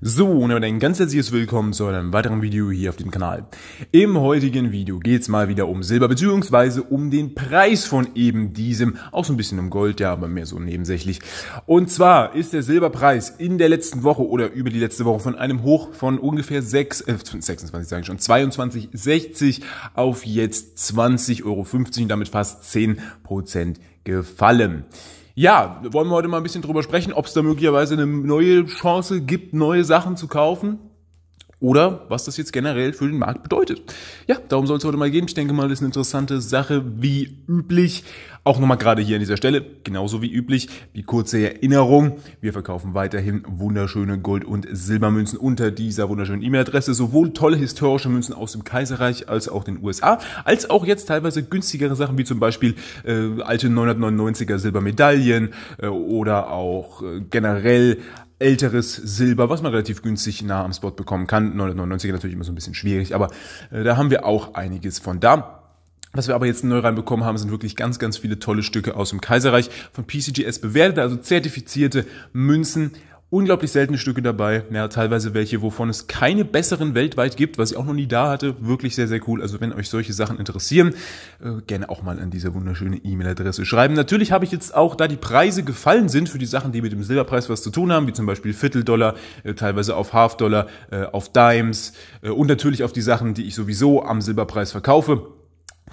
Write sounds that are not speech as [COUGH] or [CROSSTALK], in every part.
So, und damit ein ganz herzliches Willkommen zu einem weiteren Video hier auf dem Kanal. Im heutigen Video geht's mal wieder um Silber, beziehungsweise um den Preis von eben diesem, auch so ein bisschen um Gold, ja, aber mehr so nebensächlich. Und zwar ist der Silberpreis in der letzten Woche oder über die letzte Woche von einem Hoch von ungefähr 6, äh, 26 sagen schon, 22,60 auf jetzt 20,50 Euro und damit fast 10% gefallen. Ja, wollen wir heute mal ein bisschen drüber sprechen, ob es da möglicherweise eine neue Chance gibt, neue Sachen zu kaufen. Oder was das jetzt generell für den Markt bedeutet. Ja, darum soll es heute mal gehen. Ich denke mal, das ist eine interessante Sache, wie üblich. Auch nochmal gerade hier an dieser Stelle, genauso wie üblich, die kurze Erinnerung. Wir verkaufen weiterhin wunderschöne Gold- und Silbermünzen unter dieser wunderschönen E-Mail-Adresse. Sowohl tolle historische Münzen aus dem Kaiserreich als auch den USA, als auch jetzt teilweise günstigere Sachen wie zum Beispiel äh, alte 999er Silbermedaillen äh, oder auch äh, generell älteres Silber, was man relativ günstig nah am Spot bekommen kann. 999 natürlich immer so ein bisschen schwierig, aber äh, da haben wir auch einiges von da. Was wir aber jetzt neu reinbekommen haben, sind wirklich ganz, ganz viele tolle Stücke aus dem Kaiserreich von PCGS bewertete, also zertifizierte Münzen unglaublich seltene Stücke dabei, ja, teilweise welche, wovon es keine besseren weltweit gibt, was ich auch noch nie da hatte. Wirklich sehr, sehr cool. Also wenn euch solche Sachen interessieren, äh, gerne auch mal an diese wunderschöne E-Mail-Adresse schreiben. Natürlich habe ich jetzt auch, da die Preise gefallen sind für die Sachen, die mit dem Silberpreis was zu tun haben, wie zum Beispiel Vierteldollar, äh, teilweise auf Halfdollar, äh, auf Dimes äh, und natürlich auf die Sachen, die ich sowieso am Silberpreis verkaufe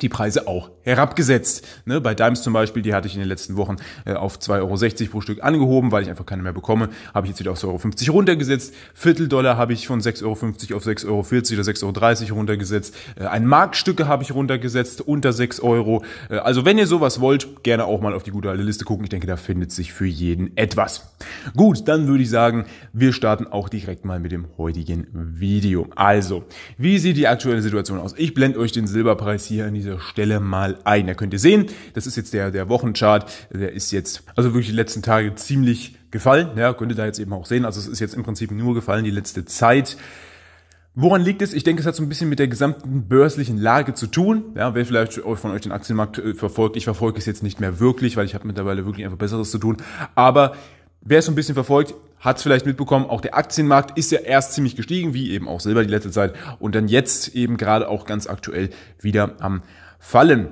die Preise auch herabgesetzt. Ne, bei Dimes zum Beispiel, die hatte ich in den letzten Wochen äh, auf 2,60 Euro pro Stück angehoben, weil ich einfach keine mehr bekomme. Habe ich jetzt wieder auf 2,50 Euro runtergesetzt. Vierteldollar habe ich von 6,50 Euro auf 6,40 Euro oder 6,30 Euro runtergesetzt. Äh, ein Markstücke habe ich runtergesetzt unter 6 Euro. Äh, also wenn ihr sowas wollt, gerne auch mal auf die gute alte Liste gucken. Ich denke, da findet sich für jeden etwas. Gut, dann würde ich sagen, wir starten auch direkt mal mit dem heutigen Video. Also, wie sieht die aktuelle Situation aus? Ich blende euch den Silberpreis hier in die dieser Stelle mal ein. Da könnt ihr sehen, das ist jetzt der, der Wochenchart, der ist jetzt, also wirklich die letzten Tage ziemlich gefallen. Ja, könnt ihr da jetzt eben auch sehen. Also es ist jetzt im Prinzip nur gefallen, die letzte Zeit. Woran liegt es? Ich denke, es hat so ein bisschen mit der gesamten börslichen Lage zu tun. Ja, wer vielleicht von euch den Aktienmarkt äh, verfolgt, ich verfolge es jetzt nicht mehr wirklich, weil ich habe mittlerweile wirklich einfach Besseres zu tun. Aber wer es so ein bisschen verfolgt, hat es vielleicht mitbekommen, auch der Aktienmarkt ist ja erst ziemlich gestiegen, wie eben auch Silber die letzte Zeit und dann jetzt eben gerade auch ganz aktuell wieder am Fallen.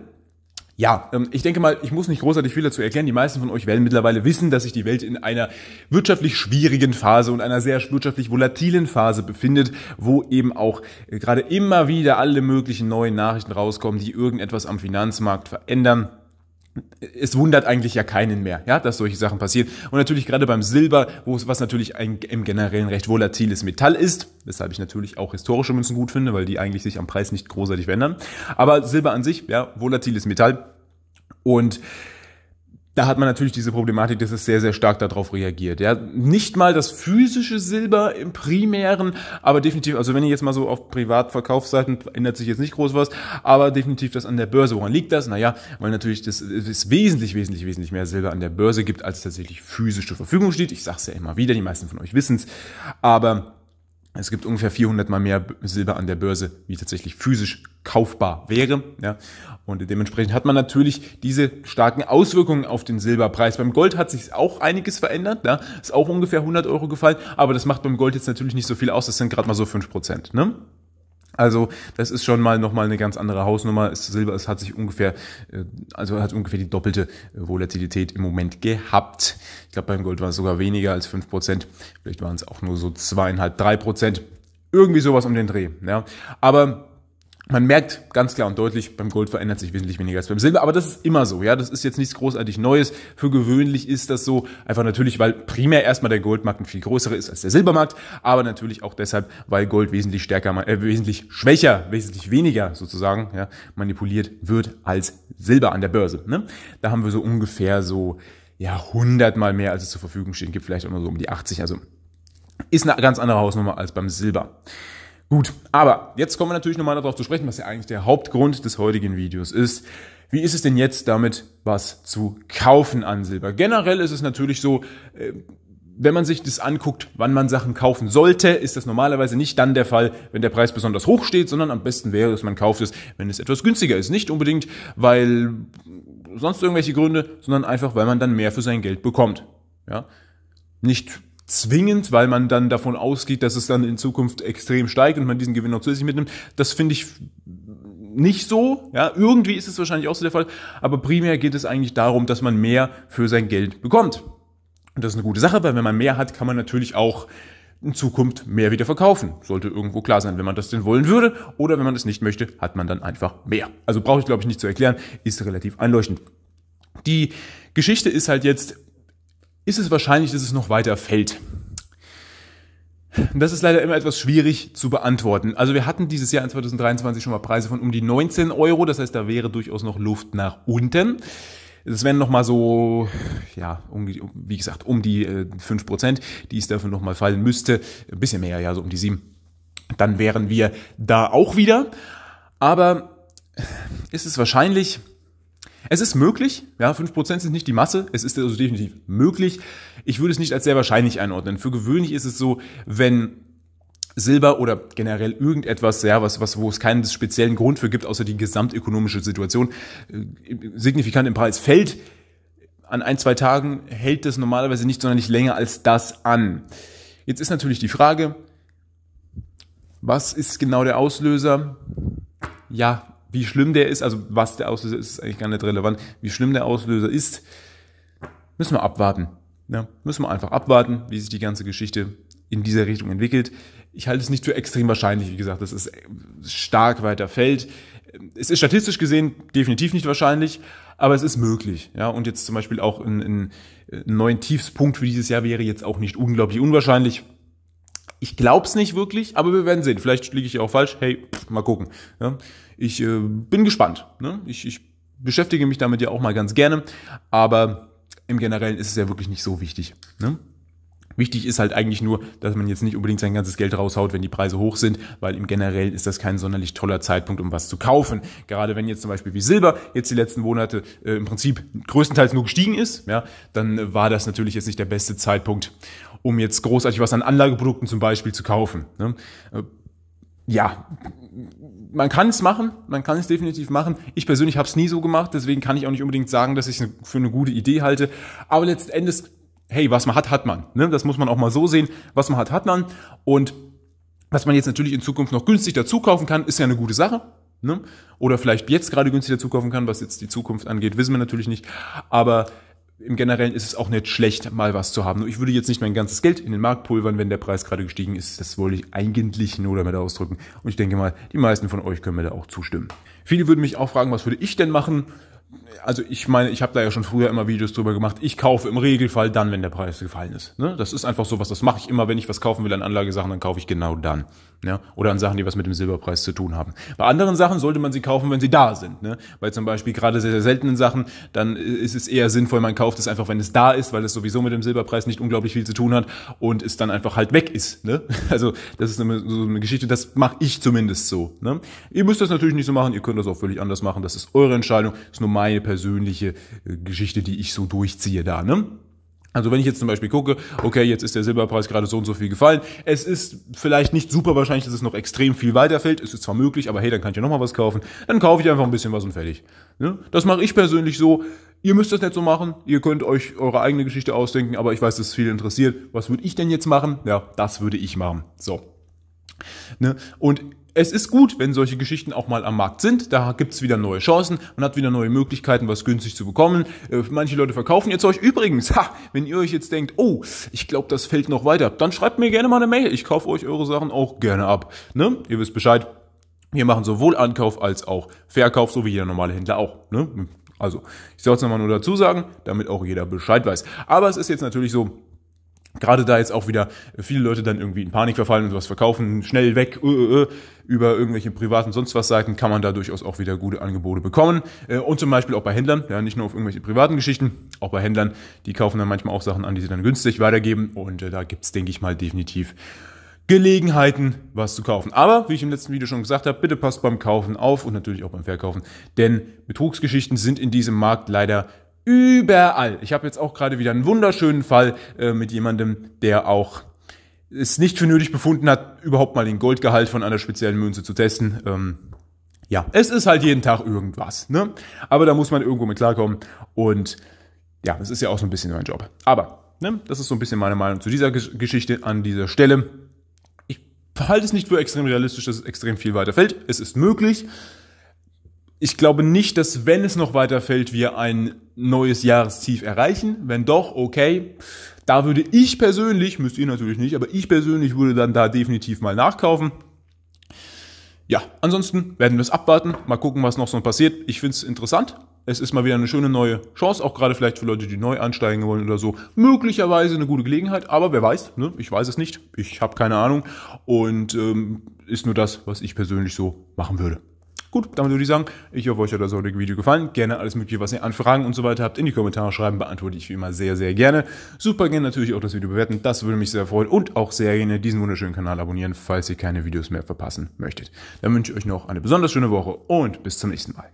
Ja, ähm, ich denke mal, ich muss nicht großartig viel dazu erklären. Die meisten von euch werden mittlerweile wissen, dass sich die Welt in einer wirtschaftlich schwierigen Phase und einer sehr wirtschaftlich volatilen Phase befindet, wo eben auch äh, gerade immer wieder alle möglichen neuen Nachrichten rauskommen, die irgendetwas am Finanzmarkt verändern es wundert eigentlich ja keinen mehr, ja, dass solche Sachen passieren. Und natürlich gerade beim Silber, wo es, was natürlich ein im Generellen recht volatiles Metall ist, weshalb ich natürlich auch historische Münzen gut finde, weil die eigentlich sich am Preis nicht großartig verändern. Aber Silber an sich, ja, volatiles Metall. Und da hat man natürlich diese Problematik, dass es sehr, sehr stark darauf reagiert. Ja, nicht mal das physische Silber im primären, aber definitiv, also wenn ihr jetzt mal so auf Privatverkaufsseiten, ändert sich jetzt nicht groß was, aber definitiv das an der Börse. Woran liegt das? Naja, weil natürlich das ist wesentlich, wesentlich, wesentlich mehr Silber an der Börse gibt, als tatsächlich physisch zur Verfügung steht. Ich sag's ja immer wieder, die meisten von euch wissen's. Aber es gibt ungefähr 400 mal mehr Silber an der Börse, wie tatsächlich physisch kaufbar wäre. Ja. Und dementsprechend hat man natürlich diese starken Auswirkungen auf den Silberpreis. Beim Gold hat sich auch einiges verändert. Ja. Ist auch ungefähr 100 Euro gefallen. Aber das macht beim Gold jetzt natürlich nicht so viel aus. Das sind gerade mal so 5 Prozent. Ne? Also das ist schon mal nochmal eine ganz andere Hausnummer. Silber es hat sich ungefähr, äh, also hat ungefähr die doppelte äh, Volatilität im Moment gehabt. Ich glaube, beim Gold war es sogar weniger als fünf Prozent. Vielleicht waren es auch nur so zweieinhalb, drei Prozent. Irgendwie sowas um den Dreh. Ja. Aber man merkt ganz klar und deutlich, beim Gold verändert sich wesentlich weniger als beim Silber, aber das ist immer so, ja, das ist jetzt nichts großartig Neues. Für gewöhnlich ist das so, einfach natürlich, weil primär erstmal der Goldmarkt ein viel größerer ist als der Silbermarkt, aber natürlich auch deshalb, weil Gold wesentlich stärker, äh, wesentlich schwächer, wesentlich weniger sozusagen, ja, manipuliert wird als Silber an der Börse. Ne? Da haben wir so ungefähr so, ja, hundertmal mehr, als es zur Verfügung steht, gibt vielleicht auch nur so um die 80, also ist eine ganz andere Hausnummer als beim Silber. Gut, aber jetzt kommen wir natürlich nochmal darauf zu sprechen, was ja eigentlich der Hauptgrund des heutigen Videos ist. Wie ist es denn jetzt damit, was zu kaufen an Silber? Generell ist es natürlich so, äh, wenn man sich das anguckt, wann man Sachen kaufen sollte, ist das normalerweise nicht dann der Fall, wenn der Preis besonders hoch steht, sondern am besten wäre es, man kauft es, wenn es etwas günstiger ist. Nicht unbedingt, weil sonst irgendwelche Gründe, sondern einfach, weil man dann mehr für sein Geld bekommt. Ja? Nicht zwingend, weil man dann davon ausgeht, dass es dann in Zukunft extrem steigt und man diesen Gewinn noch zusätzlich mitnimmt. Das finde ich nicht so. Ja, irgendwie ist es wahrscheinlich auch so der Fall. Aber primär geht es eigentlich darum, dass man mehr für sein Geld bekommt. Und das ist eine gute Sache, weil wenn man mehr hat, kann man natürlich auch in Zukunft mehr wieder verkaufen. Sollte irgendwo klar sein, wenn man das denn wollen würde. Oder wenn man es nicht möchte, hat man dann einfach mehr. Also brauche ich, glaube ich, nicht zu erklären. Ist relativ einleuchtend. Die Geschichte ist halt jetzt, ist es wahrscheinlich, dass es noch weiter fällt. Das ist leider immer etwas schwierig zu beantworten. Also wir hatten dieses Jahr in 2023 schon mal Preise von um die 19 Euro. Das heißt, da wäre durchaus noch Luft nach unten. Es wären nochmal so, ja, um, wie gesagt, um die äh, 5%, die es dafür nochmal fallen müsste. Ein bisschen mehr, ja, so um die 7. Dann wären wir da auch wieder. Aber ist es wahrscheinlich, es ist möglich, ja, 5% sind nicht die Masse, es ist also definitiv möglich. Ich würde es nicht als sehr wahrscheinlich einordnen. Für gewöhnlich ist es so, wenn Silber oder generell irgendetwas, ja, was, was, wo es keinen speziellen Grund für gibt, außer die gesamtökonomische Situation, äh, signifikant im Preis fällt, an ein, zwei Tagen hält das normalerweise nicht sondern nicht länger als das an. Jetzt ist natürlich die Frage, was ist genau der Auslöser? Ja, wie schlimm der ist, also was der Auslöser ist, ist eigentlich gar nicht relevant. Wie schlimm der Auslöser ist, müssen wir abwarten. Ja, müssen wir einfach abwarten, wie sich die ganze Geschichte in dieser Richtung entwickelt. Ich halte es nicht für extrem wahrscheinlich, wie gesagt, dass es stark weiter fällt. Es ist statistisch gesehen definitiv nicht wahrscheinlich, aber es ist möglich. Ja, und jetzt zum Beispiel auch einen neuen Tiefspunkt für dieses Jahr wäre jetzt auch nicht unglaublich unwahrscheinlich. Ich glaube es nicht wirklich, aber wir werden sehen. Vielleicht liege ich auch falsch. Hey, pff, mal gucken. Ja, ich äh, bin gespannt. Ne? Ich, ich beschäftige mich damit ja auch mal ganz gerne. Aber im Generellen ist es ja wirklich nicht so wichtig. Ne? Wichtig ist halt eigentlich nur, dass man jetzt nicht unbedingt sein ganzes Geld raushaut, wenn die Preise hoch sind, weil im Generellen ist das kein sonderlich toller Zeitpunkt, um was zu kaufen. Gerade wenn jetzt zum Beispiel wie Silber jetzt die letzten Monate äh, im Prinzip größtenteils nur gestiegen ist, ja, dann äh, war das natürlich jetzt nicht der beste Zeitpunkt, um jetzt großartig was an Anlageprodukten zum Beispiel zu kaufen. Ne? Äh, ja, man kann es machen, man kann es definitiv machen. Ich persönlich habe es nie so gemacht, deswegen kann ich auch nicht unbedingt sagen, dass ich es für eine gute Idee halte. Aber letzten Endes hey, was man hat, hat man. Ne? Das muss man auch mal so sehen. Was man hat, hat man. Und was man jetzt natürlich in Zukunft noch günstig dazu kaufen kann, ist ja eine gute Sache. Ne? Oder vielleicht jetzt gerade günstig dazu kaufen kann, was jetzt die Zukunft angeht, wissen wir natürlich nicht. Aber im Generellen ist es auch nicht schlecht, mal was zu haben. ich würde jetzt nicht mein ganzes Geld in den Markt pulvern, wenn der Preis gerade gestiegen ist. Das wollte ich eigentlich nur damit ausdrücken. Und ich denke mal, die meisten von euch können mir da auch zustimmen. Viele würden mich auch fragen, was würde ich denn machen? also ich meine, ich habe da ja schon früher immer Videos drüber gemacht. Ich kaufe im Regelfall dann, wenn der Preis gefallen ist. Ne? Das ist einfach so was, das mache ich immer, wenn ich was kaufen will an Anlagesachen, dann kaufe ich genau dann. Ja? Oder an Sachen, die was mit dem Silberpreis zu tun haben. Bei anderen Sachen sollte man sie kaufen, wenn sie da sind. Ne? Weil zum Beispiel gerade sehr, sehr seltenen Sachen, dann ist es eher sinnvoll, man kauft es einfach, wenn es da ist, weil es sowieso mit dem Silberpreis nicht unglaublich viel zu tun hat und es dann einfach halt weg ist. Ne? [LAUGHS] Also das ist eine, so eine Geschichte, das mache ich zumindest so. Ne? Ihr müsst das natürlich nicht so machen, ihr könnt das auch völlig anders machen, das ist eure Entscheidung, das ist nur meine meine persönliche äh, Geschichte, die ich so durchziehe da, ne? Also wenn ich jetzt zum Beispiel gucke, okay, jetzt ist der Silberpreis gerade so und so viel gefallen. Es ist vielleicht nicht super wahrscheinlich, dass es noch extrem viel weiterfällt. Es ist zwar möglich, aber hey, dann kann ich ja nochmal was kaufen. Dann kaufe ich einfach ein bisschen was und fertig. Ne? Das mache ich persönlich so. Ihr müsst das nicht so machen. Ihr könnt euch eure eigene Geschichte ausdenken, aber ich weiß, dass es viele interessiert. Was würde ich denn jetzt machen? Ja, das würde ich machen. So. Ne? Und es ist gut, wenn solche Geschichten auch mal am Markt sind. Da gibt es wieder neue Chancen, man hat wieder neue Möglichkeiten, was günstig zu bekommen. Äh, manche Leute verkaufen ihr Zeug. Übrigens, ha, wenn ihr euch jetzt denkt, oh, ich glaube, das fällt noch weiter, dann schreibt mir gerne mal eine Mail. Ich kaufe euch eure Sachen auch gerne ab. Ne? Ihr wisst Bescheid. Wir machen sowohl Ankauf als auch Verkauf, so wie jeder normale Händler auch. Ne? Also, ich soll es nochmal nur dazu sagen, damit auch jeder Bescheid weiß. Aber es ist jetzt natürlich so, gerade da jetzt auch wieder viele Leute dann irgendwie in Panik verfallen und sowas verkaufen, schnell weg, uh, uh, über irgendwelche privaten sonst was Seiten kann man da durchaus auch wieder gute Angebote bekommen. Und zum Beispiel auch bei Händlern, ja, nicht nur auf irgendwelche privaten Geschichten, auch bei Händlern, die kaufen dann manchmal auch Sachen an, die sie dann günstig weitergeben. Und da gibt es, denke ich mal, definitiv Gelegenheiten, was zu kaufen. Aber, wie ich im letzten Video schon gesagt habe, bitte passt beim Kaufen auf und natürlich auch beim Verkaufen, denn Betrugsgeschichten sind in diesem Markt leider Überall. Ich habe jetzt auch gerade wieder einen wunderschönen Fall äh, mit jemandem, der auch es nicht für nötig befunden hat, überhaupt mal den Goldgehalt von einer speziellen Münze zu testen. Ähm, ja, es ist halt jeden Tag irgendwas. Ne? Aber da muss man irgendwo mit klarkommen. Und ja, das ist ja auch so ein bisschen mein Job. Aber ne, das ist so ein bisschen meine Meinung zu dieser Gesch Geschichte an dieser Stelle. Ich halte es nicht für extrem realistisch, dass es extrem viel weiterfällt. Es ist möglich. Ich glaube nicht, dass wenn es noch weiterfällt, wir ein neues Jahrestief erreichen. Wenn doch, okay. Da würde ich persönlich, müsst ihr natürlich nicht, aber ich persönlich würde dann da definitiv mal nachkaufen. Ja, ansonsten werden wir es abwarten, mal gucken, was noch so passiert. Ich finde es interessant. Es ist mal wieder eine schöne neue Chance, auch gerade vielleicht für Leute, die neu ansteigen wollen oder so. Möglicherweise eine gute Gelegenheit, aber wer weiß, ne? ich weiß es nicht, ich habe keine Ahnung und ähm, ist nur das, was ich persönlich so machen würde. Gut, damit würde ich sagen, ich hoffe, euch hat das heutige Video gefallen. Gerne alles mögliche, was ihr an Fragen und so weiter habt, in die Kommentare schreiben, beantworte ich wie immer sehr, sehr gerne. Super gerne natürlich auch das Video bewerten, das würde mich sehr freuen und auch sehr gerne diesen wunderschönen Kanal abonnieren, falls ihr keine Videos mehr verpassen möchtet. Dann wünsche ich euch noch eine besonders schöne Woche und bis zum nächsten Mal.